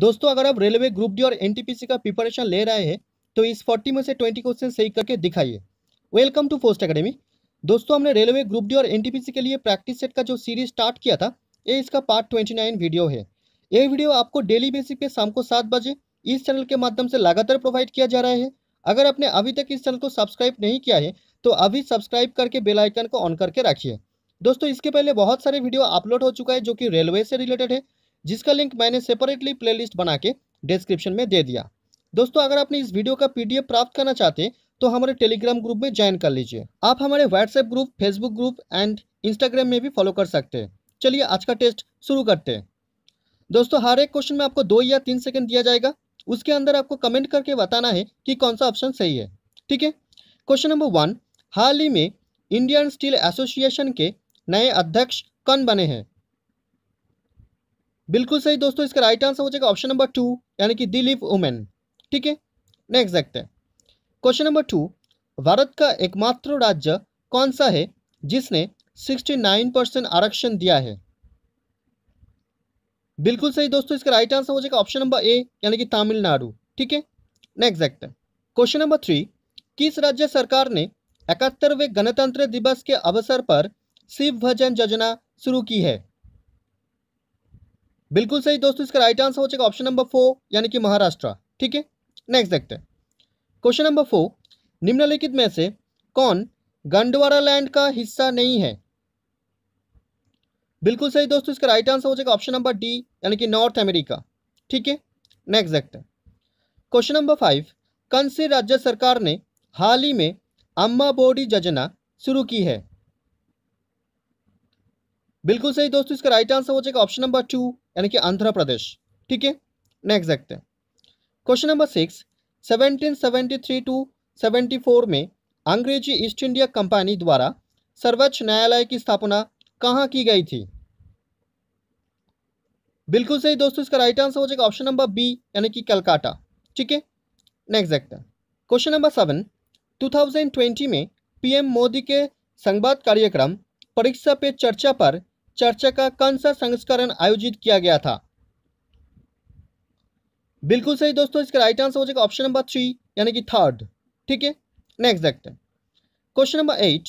दोस्तों अगर आप रेलवे ग्रुप डी और एनटीपीसी का प्रिपरेशन ले रहे हैं तो इस फोर्टी में से ट्वेंटी क्वेश्चन सही करके दिखाइए वेलकम टू फोस्ट अकेडमी दोस्तों हमने रेलवे ग्रुप डी और एनटीपीसी के लिए प्रैक्टिस सेट का जो सीरीज स्टार्ट किया था ये इसका पार्ट ट्वेंटी नाइन वीडियो है ये वीडियो आपको डेली बेसिस पे शाम को सात बजे इस चैनल के माध्यम से लगातार प्रोवाइड किया जा रहा है अगर आपने अभी तक इस चैनल को सब्सक्राइब नहीं किया है तो अभी सब्सक्राइब करके बेल आइकन को ऑन करके रखिए दोस्तों इसके पहले बहुत सारे वीडियो अपलोड हो चुका है जो कि रेलवे से रिलेटेड है जिसका लिंक मैंने सेपरेटली प्लेलिस्ट बना के डिस्क्रिप्शन में दे दिया दोस्तों अगर आपने इस वीडियो का पीडीएफ प्राप्त करना चाहते हैं तो हमारे टेलीग्राम ग्रुप में ज्वाइन कर लीजिए आप हमारे WhatsApp group Facebook group and Instagram में भी फॉलो कर सकते हैं चलिए आज का टेस्ट शुरू करते हैं दोस्तों हर एक क्वेश्चन में आपको दो या तीन सेकंड दिया जाएगा उसके अंदर आपको कमेंट करके बताना है कि कौन सा ऑप्शन सही है ठीक है क्वेश्चन नंबर वन हाल ही में इंडियन स्टील एसोसिएशन के नए अध्यक्ष कौन बने हैं बिल्कुल सही दोस्तों इसका राइट आंसर हो जाएगा ऑप्शन नंबर टू यानी कि दी लिव वुमेन ठीक है नेक्स्ट देखते हैं क्वेश्चन नंबर टू भारत का एकमात्र राज्य कौन सा है जिसने 69 परसेंट आरक्षण दिया है बिल्कुल सही दोस्तों इसका राइट आंसर हो जाएगा ऑप्शन नंबर ए यानी कि तमिलनाडु ठीक है नेक्स्ट देखते हैं क्वेश्चन नंबर थ्री किस राज्य सरकार ने इकहत्तरवें गणतंत्र दिवस के अवसर पर शिव भजन योजना शुरू की है बिल्कुल सही दोस्तों इसका राइट आंसर हो जाएगा ऑप्शन नंबर फोर यानी कि महाराष्ट्र ठीक है नेक्स्ट देखते हैं क्वेश्चन नंबर फोर निम्नलिखित में से कौन गंडवारा लैंड का हिस्सा नहीं है बिल्कुल सही दोस्तों इसका राइट आंसर हो जाएगा ऑप्शन नंबर डी यानी कि नॉर्थ अमेरिका ठीक है नेक्स्ट देखते हैं क्वेश्चन नंबर फाइव कौन सी राज्य सरकार ने हाल ही में अम्मा बोडी योजना शुरू की है बिल्कुल सही दोस्तों इसका राइट आंसर हो जाएगा ऑप्शन नंबर टू यानी कि आंध्र प्रदेश ठीक है नेक्स्ट देखते हैं क्वेश्चन नंबर सिक्स 1773 टू 74 में अंग्रेजी ईस्ट इंडिया कंपनी द्वारा सर्वोच्च न्यायालय की स्थापना कहाँ की गई थी बिल्कुल सही दोस्तों इसका राइट आंसर हो जाएगा ऑप्शन नंबर बी यानी कि कलकाता ठीक है नेक्स्ट देखते हैं क्वेश्चन नंबर सेवन 2020 में पीएम मोदी के संवाद कार्यक्रम परीक्षा पे चर्चा पर चर्चा का कौन सा संस्करण आयोजित किया गया था बिल्कुल सही दोस्तों इसका राइट आंसर हो जाएगा ऑप्शन नंबर थ्री यानी कि थर्ड ठीक है नेक्स्ट देखते हैं क्वेश्चन नंबर एट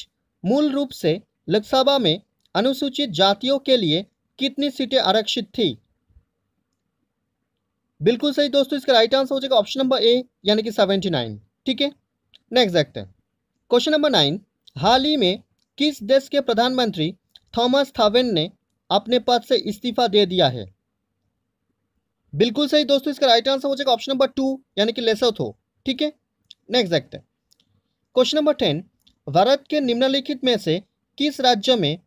मूल रूप से लोकसभा में अनुसूचित जातियों के लिए कितनी सीटें आरक्षित थी बिल्कुल सही दोस्तों इसका राइट आंसर हो जाएगा ऑप्शन नंबर ए यानी कि सेवेंटी नाइन ठीक है नेक्स्ट देखते हैं क्वेश्चन नंबर नाइन हाल ही में किस देश के प्रधानमंत्री थॉमस थावेन ने अपने पद से इस्तीफा दे दिया है बिल्कुल सही दोस्तों इसका राइट आंसर हो जाएगा ऑप्शन नंबर टू यानी कि थो ठीक है नेक्स्ट एक्ट हैं क्वेश्चन नंबर टेन भारत के निम्नलिखित में से किस राज्य में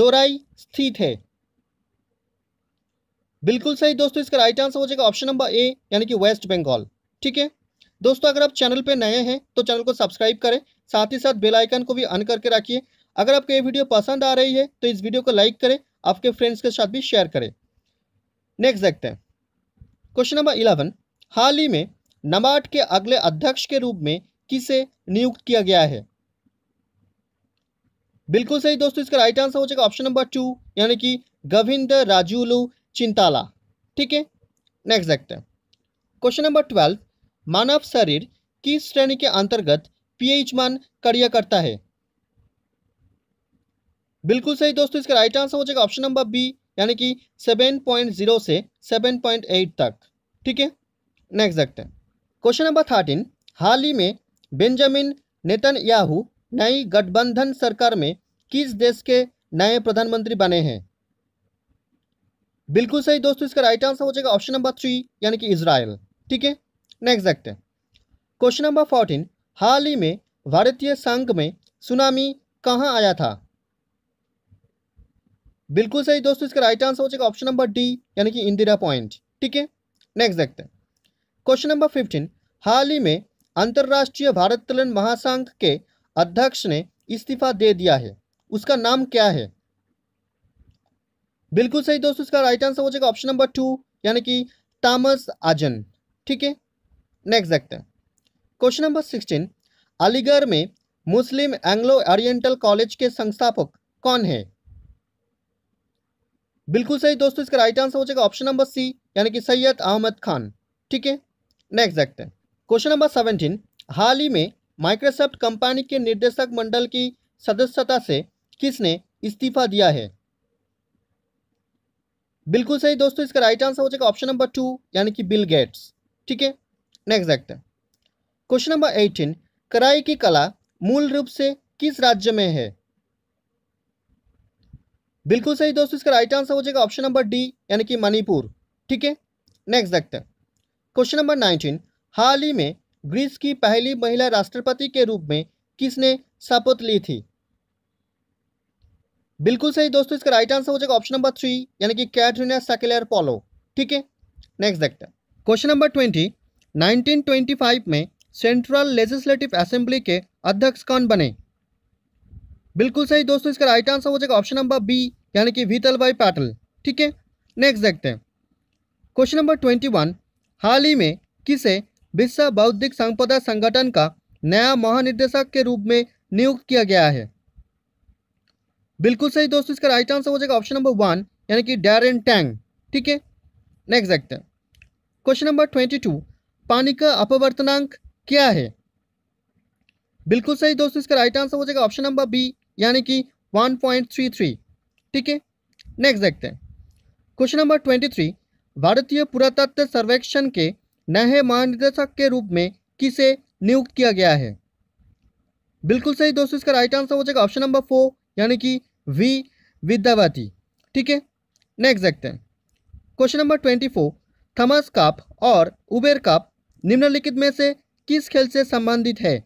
दोराई स्थित है बिल्कुल सही दोस्तों इसका राइट आंसर हो जाएगा ऑप्शन नंबर ए यानी कि वेस्ट बंगाल ठीक है दोस्तों अगर आप चैनल पर नए हैं तो चैनल को सब्सक्राइब करें साथ ही साथ बेलाइकन को भी अन करके रखिए अगर आपको ये वीडियो पसंद आ रही है तो इस वीडियो को लाइक करें आपके फ्रेंड्स के साथ भी शेयर करें नेक्स्ट देखते हैं क्वेश्चन नंबर इलेवन हाल ही में नबार्ड के अगले अध्यक्ष के रूप में किसे नियुक्त किया गया है बिल्कुल सही दोस्तों इसका राइट आंसर हो जाएगा ऑप्शन नंबर टू यानी कि गोविंद राजूलू चिंताला ठीक है नेक्स्ट देखते हैं क्वेश्चन नंबर ट्वेल्व मानव शरीर किस श्रेणी के अंतर्गत पीएच मान कार्य करता है बिल्कुल सही दोस्तों इसका राइट आंसर हो जाएगा ऑप्शन नंबर बी यानी कि सेवन पॉइंट जीरो से सेवन पॉइंट एट तक ठीक है नेक्स्ट देखते हैं क्वेश्चन नंबर थर्टीन हाल ही में बेंजामिन नेतन याहू नई गठबंधन सरकार में किस देश के नए प्रधानमंत्री बने हैं बिल्कुल सही दोस्तों इसका राइट आंसर हो जाएगा ऑप्शन नंबर थ्री यानी कि इसराइल ठीक है नेक्स्ट देखते हैं क्वेश्चन नंबर फोर्टीन हाल ही में भारतीय संघ में सुनामी कहाँ आया था बिल्कुल सही दोस्तों इसका राइट आंसर हो जाएगा ऑप्शन नंबर डी यानी कि इंदिरा पॉइंट ठीक है नेक्स्ट देखते हैं क्वेश्चन नंबर फिफ्टीन हाल ही में अंतर्राष्ट्रीय तलन महासंघ के अध्यक्ष ने इस्तीफा दे दिया है उसका नाम क्या है बिल्कुल सही दोस्तों इसका राइट आंसर हो जाएगा ऑप्शन नंबर टू यानी कि तामस आजन ठीक है नेक्स्ट देखते हैं क्वेश्चन नंबर सिक्सटीन अलीगढ़ में मुस्लिम एंग्लो ओरिएंटल कॉलेज के संस्थापक कौन है बिल्कुल सही दोस्तों इसका राइट आंसर हो जाएगा ऑप्शन नंबर सी यानी कि सैयद अहमद खान ठीक है नेक्स्ट देखते हैं क्वेश्चन नंबर सेवनटीन हाल ही में माइक्रोसॉफ्ट कंपनी के निर्देशक मंडल की सदस्यता से किसने इस्तीफा दिया है बिल्कुल सही दोस्तों इसका राइट आंसर हो जाएगा ऑप्शन नंबर टू यानी कि बिल गेट्स ठीक है नेक्स्ट देखते हैं क्वेश्चन नंबर एटीन कराई की कला मूल रूप से किस राज्य में है बिल्कुल सही दोस्तों इसका राइट आंसर हो जाएगा ऑप्शन नंबर डी यानी कि मणिपुर ठीक है नेक्स्ट देखते हैं क्वेश्चन नंबर नाइनटीन हाल ही में ग्रीस की पहली महिला राष्ट्रपति के रूप में किसने शपथ ली थी बिल्कुल सही दोस्तों इसका राइट आंसर हो जाएगा ऑप्शन नंबर थ्री यानी कि कैटरीना सैकेलर पोलो ठीक है नेक्स्ट देखते हैं क्वेश्चन नंबर ट्वेंटी 1925 में सेंट्रल लेजिस्लेटिव असेंबली के अध्यक्ष कौन बने बिल्कुल सही दोस्तों इसका राइट आंसर हो जाएगा ऑप्शन नंबर बी यानी कि वीतल बाई पैटल ठीक है नेक्स्ट देखते हैं क्वेश्चन नंबर ट्वेंटी वन हाल ही में किसे विश्व बौद्धिक संपदा संगठन का नया महानिदेशक के रूप में नियुक्त किया गया है बिल्कुल सही दोस्तों इसका राइट आंसर हो जाएगा ऑप्शन नंबर वन यानी कि एन टैंग ठीक है नेक्स्ट देखते हैं क्वेश्चन नंबर ट्वेंटी टू पानी का अपवर्तनांक क्या है बिल्कुल सही दोस्तों इसका राइट आंसर हो जाएगा ऑप्शन नंबर बी यानी कि 1.33 ठीक है नेक्स्ट देखते हैं क्वेश्चन नंबर 23 भारतीय पुरातत्व सर्वेक्षण के नए महानिदेशक के रूप में किसे नियुक्त किया गया है बिल्कुल सही दोस्तों इसका राइट आंसर हो जाएगा ऑप्शन नंबर फोर यानी कि वी विद्यावती ठीक है नेक्स्ट देखते हैं question number twenty four Thomas Cup और उबेर कप निम्नलिखित में से किस खेल से संबंधित है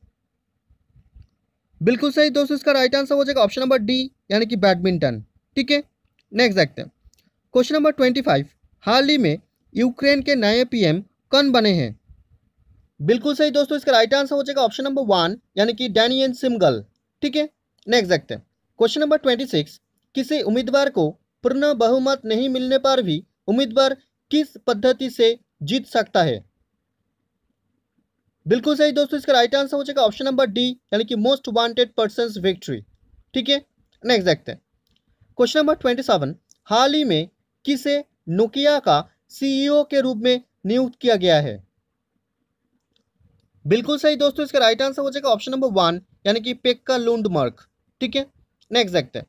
बिल्कुल सही दोस्तों इसका राइट आंसर हो जाएगा ऑप्शन नंबर डी यानी कि बैडमिंटन ठीक है नेक्स्ट देखते हैं क्वेश्चन नंबर ट्वेंटी फाइव हाल ही में यूक्रेन के नए पीएम कौन बने हैं बिल्कुल सही दोस्तों इसका राइट आंसर हो जाएगा ऑप्शन नंबर वन यानी कि डैनियन सिमगल ठीक है नेक्स्ट देखते हैं क्वेश्चन नंबर ट्वेंटी सिक्स किसी उम्मीदवार को पूर्ण बहुमत नहीं मिलने पर भी उम्मीदवार किस पद्धति से जीत सकता है बिल्कुल सही दोस्तों इसका राइट आंसर हो जाएगा ऑप्शन नंबर डी यानी कि मोस्ट वांटेड पर्सन विक्ट्री ठीक है नेक्स्ट देखते हैं क्वेश्चन नंबर ट्वेंटी सेवन हाल ही में किसे नोकिया का सीईओ e के रूप में नियुक्त किया गया है बिल्कुल सही दोस्तों इसका राइट आंसर हो जाएगा ऑप्शन नंबर वन यानी कि पेक्का लूंडमार्क ठीक है नेक्स्ट देखते हैं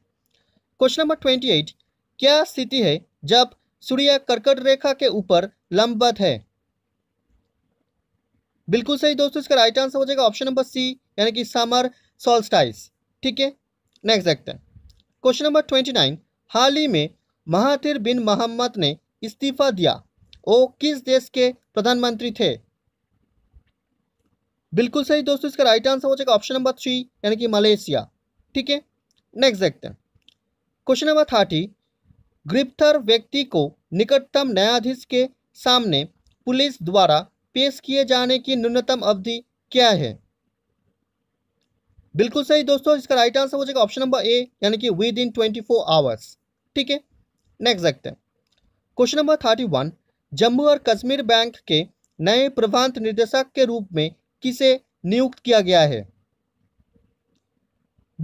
क्वेश्चन नंबर ट्वेंटी एट क्या स्थिति है जब सूर्य कर्कट रेखा के ऊपर लंबवत है बिल्कुल सही दोस्तों इसका राइट आंसर हो जाएगा ऑप्शन नंबर सी यानी कि समर सोल्स्टाइस ठीक है नेक्स्ट देखते हैं क्वेश्चन नंबर ट्वेंटी नाइन हाल ही में महातिर बिन मोहम्मद ने इस्तीफा दिया वो किस देश के प्रधानमंत्री थे बिल्कुल सही दोस्तों इसका राइट आंसर हो जाएगा ऑप्शन नंबर थ्री यानी कि मलेशिया ठीक है नेक्स्ट देखते हैं क्वेश्चन नंबर थर्टी गिरफ्तार व्यक्ति को निकटतम न्यायाधीश के सामने पुलिस द्वारा पेश किए जाने की न्यूनतम अवधि क्या है बिल्कुल सही दोस्तों इसका राइट आंसर हो जाएगा ऑप्शन नंबर ए यानी कि with in twenty four hours ठीक है नेक्स्ट देखते हैं question number thirty one Jammu और कश्मीर बैंक के नए प्रभांत निदेशक के रूप में किसे नियुक्त किया गया है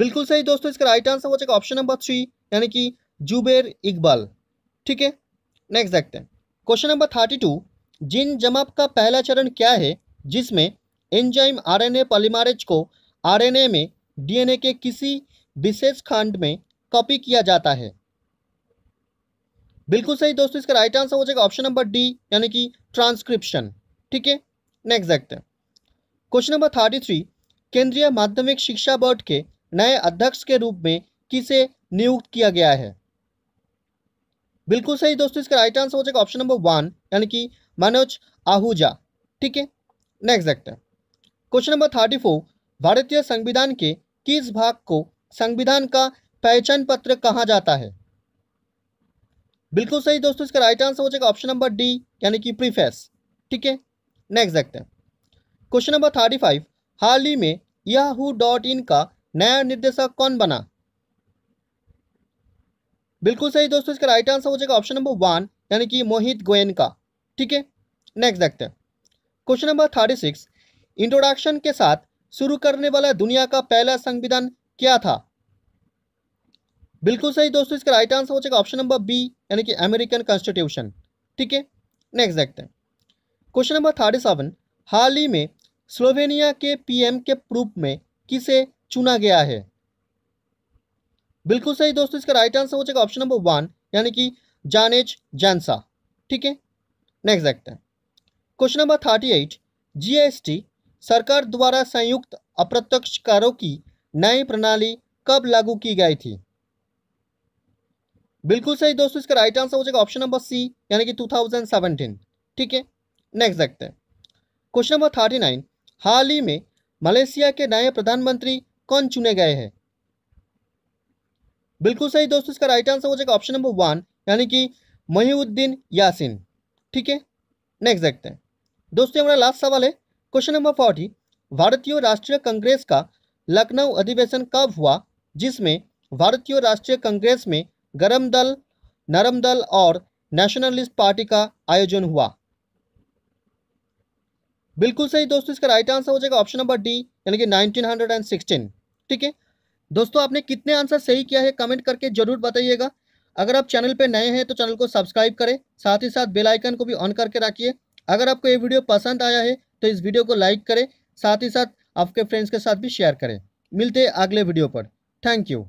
बिल्कुल सही दोस्तों इसका राइट आंसर हो जाएगा ऑप्शन नंबर थ्री यानी कि जुबेर इकबाल ठीक है नेक्स्ट देखते हैं क्वेश्चन नंबर थर्टी टू जिन जमाप का पहला चरण क्या है जिसमें एंजाइम आरएनए पॉलीमरेज को आरएनए में डीएनए के किसी विशेष खंड में कॉपी किया जाता है बिल्कुल सही दोस्तों इसका राइट आंसर हो जाएगा ऑप्शन नंबर डी यानी कि ट्रांसक्रिप्शन ठीक है नेक्स्ट देखते हैं क्वेश्चन नंबर थर्टी थ्री केंद्रीय माध्यमिक शिक्षा बोर्ड के नए अध्यक्ष के रूप में किसे नियुक्त किया गया है बिल्कुल सही दोस्तों इसका राइट आंसर हो जाएगा ऑप्शन नंबर वन यानी कि मनोज आहूजा ठीक है next act question number thirty four भारतीय संविधान के किस भाग को संविधान का पहचान पत्र कहा जाता है बिल्कुल सही दोस्तों इसका राइट आंसर हो जाएगा ऑप्शन नंबर डी यानी कि प्रीफेस ठीक है next act question number thirty five हाल ही में याहू डॉट इन का नया निर्देशक कौन बना बिल्कुल सही दोस्तों इसका राइट आंसर हो जाएगा ऑप्शन नंबर वन यानी कि मोहित गोयन का ठीक है नेक्स्ट देखते हैं question number thirty six introduction के साथ शुरू करने वाला दुनिया का पहला संविधान क्या था बिल्कुल सही दोस्तों इसका राइट आंसर हो जाएगा ऑप्शन नंबर बी यानी कि अमेरिकन कॉन्स्टिट्यूशन ठीक है नेक्स्ट देखते हैं क्वेश्चन नंबर थर्टी सेवन हाल ही में स्लोवेनिया के पीएम के रूप में किसे चुना गया है बिल्कुल सही दोस्तों इसका राइट आंसर हो जाएगा ऑप्शन नंबर वन यानी कि जानेज जैनसा ठीक है नेक्स्ट देखते हैं क्वेश्चन नंबर थर्टी एट जी सरकार द्वारा संयुक्त अप्रत्यक्ष करों की नई प्रणाली कब लागू की गई थी बिल्कुल सही दोस्तों इसका राइट आंसर हो जाएगा ऑप्शन नंबर सी यानी कि 2017 ठीक है नेक्स्ट देखते हैं क्वेश्चन नंबर थर्टी नाइन हाल ही में मलेशिया के नए प्रधानमंत्री कौन चुने गए हैं बिल्कुल सही दोस्तों इसका राइट आंसर हो जाएगा ऑप्शन नंबर वन यानी कि महीउद्दीन यासिन ठीक है नेक्स्ट देखते हैं दोस्तों हमारा लास्ट सवाल है क्वेश्चन नंबर फोर्टी भारतीय राष्ट्रीय कांग्रेस का लखनऊ अधिवेशन कब हुआ जिसमें भारतीय राष्ट्रीय कांग्रेस में गरम दल नरम दल और नेशनलिस्ट पार्टी का आयोजन हुआ बिल्कुल सही दोस्तों इसका राइट आंसर हो जाएगा ऑप्शन नंबर डी यानी कि 1916 ठीक है दोस्तों आपने कितने आंसर सही किया है कमेंट करके जरूर बताइएगा अगर आप चैनल पर नए हैं तो चैनल को सब्सक्राइब करें साथ ही साथ बेल आइकन को भी ऑन करके रखिए अगर आपको ये वीडियो पसंद आया है तो इस वीडियो को लाइक करें साथ ही साथ आपके फ्रेंड्स के साथ भी शेयर करें मिलते हैं अगले वीडियो पर थैंक यू